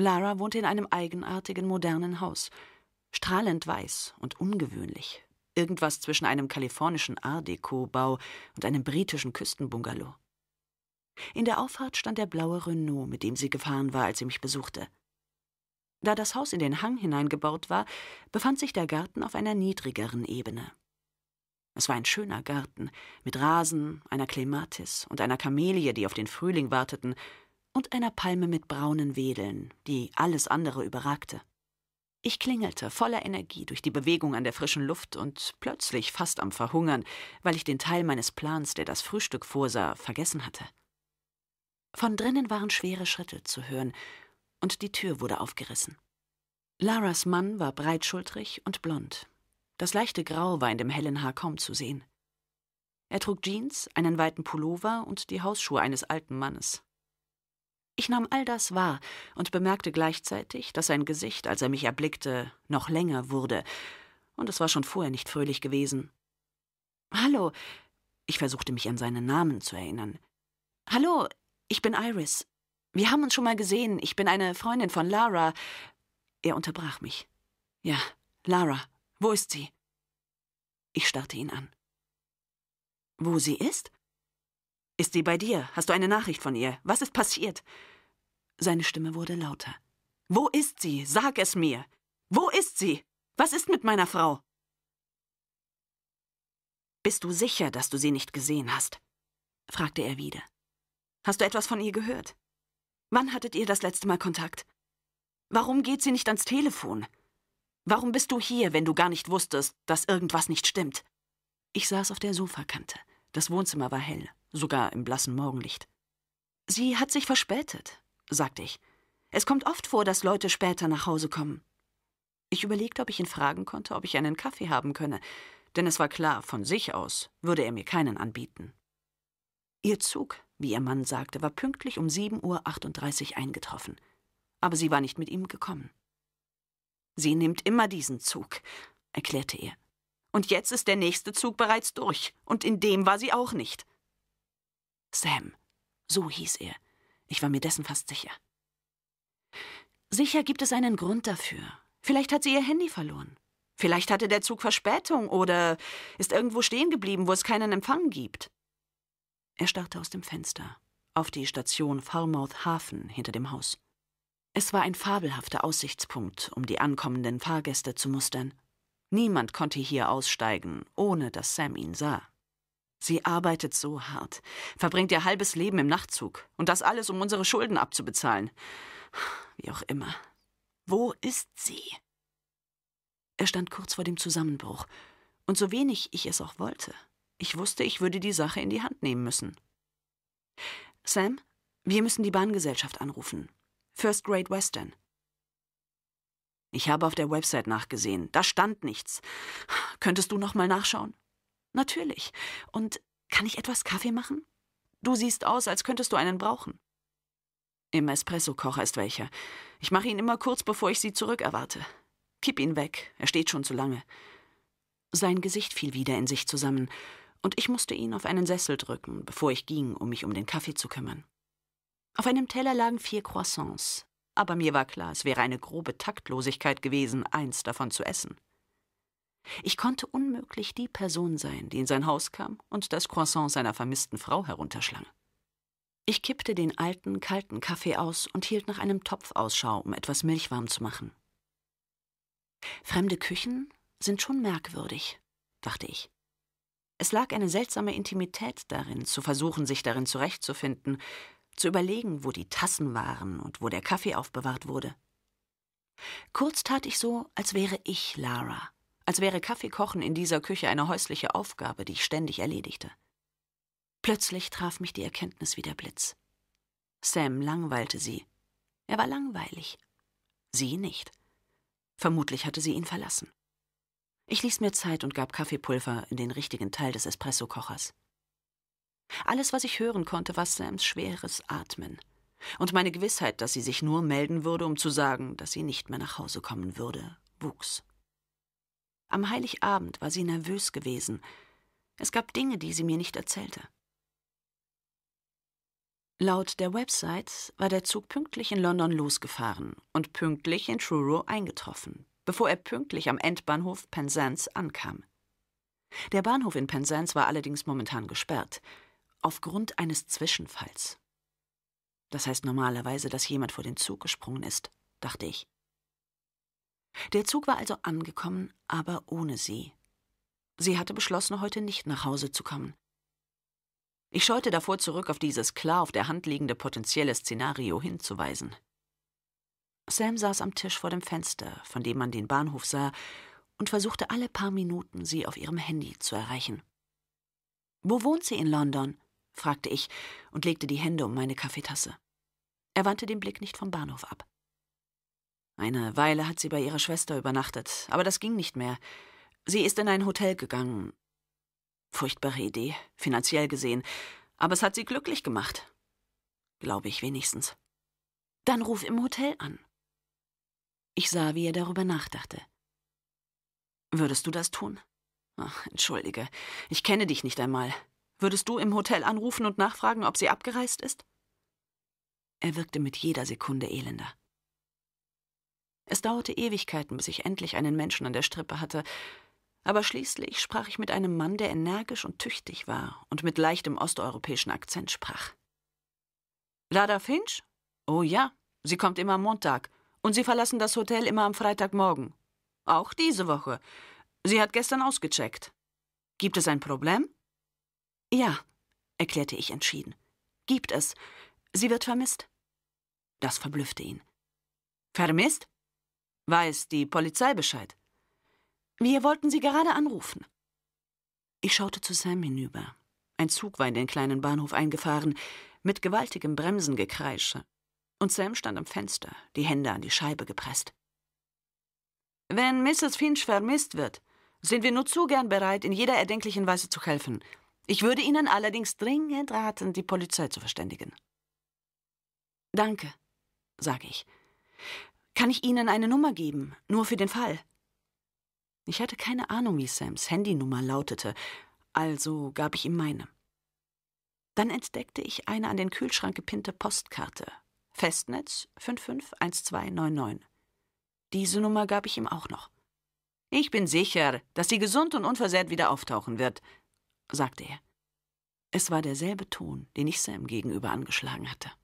Lara wohnte in einem eigenartigen modernen Haus, strahlend weiß und ungewöhnlich. Irgendwas zwischen einem kalifornischen Art Deco-Bau und einem britischen Küstenbungalow. In der Auffahrt stand der blaue Renault, mit dem sie gefahren war, als sie mich besuchte. Da das Haus in den Hang hineingebaut war, befand sich der Garten auf einer niedrigeren Ebene. Es war ein schöner Garten, mit Rasen, einer Klematis und einer Kamelie, die auf den Frühling warteten, und einer Palme mit braunen Wedeln, die alles andere überragte. Ich klingelte voller Energie durch die Bewegung an der frischen Luft und plötzlich fast am Verhungern, weil ich den Teil meines Plans, der das Frühstück vorsah, vergessen hatte. Von drinnen waren schwere Schritte zu hören, und die Tür wurde aufgerissen. Laras Mann war breitschultrig und blond. Das leichte Grau war in dem hellen Haar kaum zu sehen. Er trug Jeans, einen weiten Pullover und die Hausschuhe eines alten Mannes. Ich nahm all das wahr und bemerkte gleichzeitig, dass sein Gesicht, als er mich erblickte, noch länger wurde, und es war schon vorher nicht fröhlich gewesen. Hallo. Ich versuchte mich an seinen Namen zu erinnern. Hallo, ich bin Iris. Wir haben uns schon mal gesehen. Ich bin eine Freundin von Lara. Er unterbrach mich. Ja, Lara, wo ist sie? Ich starrte ihn an. Wo sie ist? Ist sie bei dir? Hast du eine Nachricht von ihr? Was ist passiert? Seine Stimme wurde lauter. Wo ist sie? Sag es mir. Wo ist sie? Was ist mit meiner Frau? Bist du sicher, dass du sie nicht gesehen hast? fragte er wieder. Hast du etwas von ihr gehört? Wann hattet ihr das letzte Mal Kontakt? Warum geht sie nicht ans Telefon? Warum bist du hier, wenn du gar nicht wusstest, dass irgendwas nicht stimmt? Ich saß auf der Sofakante. Das Wohnzimmer war hell sogar im blassen Morgenlicht. Sie hat sich verspätet, sagte ich. Es kommt oft vor, dass Leute später nach Hause kommen. Ich überlegte, ob ich ihn fragen konnte, ob ich einen Kaffee haben könne, denn es war klar, von sich aus würde er mir keinen anbieten. Ihr Zug, wie ihr Mann sagte, war pünktlich um 7.38 Uhr eingetroffen, aber sie war nicht mit ihm gekommen. Sie nimmt immer diesen Zug, erklärte er. Und jetzt ist der nächste Zug bereits durch, und in dem war sie auch nicht. Sam. So hieß er. Ich war mir dessen fast sicher. Sicher gibt es einen Grund dafür. Vielleicht hat sie ihr Handy verloren. Vielleicht hatte der Zug Verspätung oder ist irgendwo stehen geblieben, wo es keinen Empfang gibt. Er starrte aus dem Fenster auf die Station Falmouth Hafen hinter dem Haus. Es war ein fabelhafter Aussichtspunkt, um die ankommenden Fahrgäste zu mustern. Niemand konnte hier aussteigen, ohne dass Sam ihn sah. Sie arbeitet so hart, verbringt ihr halbes Leben im Nachtzug und das alles, um unsere Schulden abzubezahlen. Wie auch immer. Wo ist sie? Er stand kurz vor dem Zusammenbruch, und so wenig ich es auch wollte, ich wusste, ich würde die Sache in die Hand nehmen müssen. Sam, wir müssen die Bahngesellschaft anrufen. First Great Western. Ich habe auf der Website nachgesehen. Da stand nichts. Könntest du noch mal nachschauen? Natürlich. Und kann ich etwas Kaffee machen? Du siehst aus, als könntest du einen brauchen. Im Espresso-Kocher ist welcher. Ich mache ihn immer kurz, bevor ich sie zurückerwarte. Kipp ihn weg, er steht schon zu lange. Sein Gesicht fiel wieder in sich zusammen, und ich musste ihn auf einen Sessel drücken, bevor ich ging, um mich um den Kaffee zu kümmern. Auf einem Teller lagen vier Croissants, aber mir war klar, es wäre eine grobe Taktlosigkeit gewesen, eins davon zu essen. Ich konnte unmöglich die Person sein, die in sein Haus kam und das Croissant seiner vermissten Frau herunterschlang. Ich kippte den alten, kalten Kaffee aus und hielt nach einem Topf Ausschau, um etwas milchwarm zu machen. Fremde Küchen sind schon merkwürdig, dachte ich. Es lag eine seltsame Intimität darin, zu versuchen, sich darin zurechtzufinden, zu überlegen, wo die Tassen waren und wo der Kaffee aufbewahrt wurde. Kurz tat ich so, als wäre ich Lara als wäre Kaffeekochen in dieser Küche eine häusliche Aufgabe, die ich ständig erledigte. Plötzlich traf mich die Erkenntnis wie der Blitz. Sam langweilte sie. Er war langweilig. Sie nicht. Vermutlich hatte sie ihn verlassen. Ich ließ mir Zeit und gab Kaffeepulver in den richtigen Teil des Espressokochers. Alles, was ich hören konnte, war Sams schweres Atmen und meine Gewissheit, dass sie sich nur melden würde, um zu sagen, dass sie nicht mehr nach Hause kommen würde, wuchs. Am Heiligabend war sie nervös gewesen. Es gab Dinge, die sie mir nicht erzählte. Laut der Website war der Zug pünktlich in London losgefahren und pünktlich in Truro eingetroffen, bevor er pünktlich am Endbahnhof Penzance ankam. Der Bahnhof in Penzance war allerdings momentan gesperrt, aufgrund eines Zwischenfalls. Das heißt normalerweise, dass jemand vor den Zug gesprungen ist, dachte ich. Der Zug war also angekommen, aber ohne sie. Sie hatte beschlossen, heute nicht nach Hause zu kommen. Ich scheute davor zurück, auf dieses klar auf der Hand liegende potenzielle Szenario hinzuweisen. Sam saß am Tisch vor dem Fenster, von dem man den Bahnhof sah, und versuchte alle paar Minuten, sie auf ihrem Handy zu erreichen. Wo wohnt sie in London? fragte ich und legte die Hände um meine Kaffeetasse. Er wandte den Blick nicht vom Bahnhof ab. Eine Weile hat sie bei ihrer Schwester übernachtet, aber das ging nicht mehr. Sie ist in ein Hotel gegangen. Furchtbare Idee, finanziell gesehen, aber es hat sie glücklich gemacht. Glaube ich wenigstens. Dann ruf im Hotel an. Ich sah, wie er darüber nachdachte. Würdest du das tun? Ach, entschuldige, ich kenne dich nicht einmal. Würdest du im Hotel anrufen und nachfragen, ob sie abgereist ist? Er wirkte mit jeder Sekunde elender. Es dauerte Ewigkeiten, bis ich endlich einen Menschen an der Strippe hatte, aber schließlich sprach ich mit einem Mann, der energisch und tüchtig war und mit leichtem osteuropäischen Akzent sprach. Lada Finch? Oh ja, sie kommt immer am Montag. Und sie verlassen das Hotel immer am Freitagmorgen. Auch diese Woche. Sie hat gestern ausgecheckt. Gibt es ein Problem? Ja, erklärte ich entschieden. Gibt es. Sie wird vermisst. Das verblüffte ihn. Vermisst? Weiß die Polizei Bescheid? Wir wollten Sie gerade anrufen. Ich schaute zu Sam hinüber. Ein Zug war in den kleinen Bahnhof eingefahren, mit gewaltigem Bremsengekreische. Und Sam stand am Fenster, die Hände an die Scheibe gepresst. Wenn Mrs. Finch vermisst wird, sind wir nur zu gern bereit, in jeder erdenklichen Weise zu helfen. Ich würde Ihnen allerdings dringend raten, die Polizei zu verständigen. Danke, sage ich. Kann ich Ihnen eine Nummer geben? Nur für den Fall. Ich hatte keine Ahnung, wie Sams Handynummer lautete, also gab ich ihm meine. Dann entdeckte ich eine an den Kühlschrank gepinnte Postkarte. Festnetz 551299. Diese Nummer gab ich ihm auch noch. Ich bin sicher, dass sie gesund und unversehrt wieder auftauchen wird, sagte er. Es war derselbe Ton, den ich Sam gegenüber angeschlagen hatte.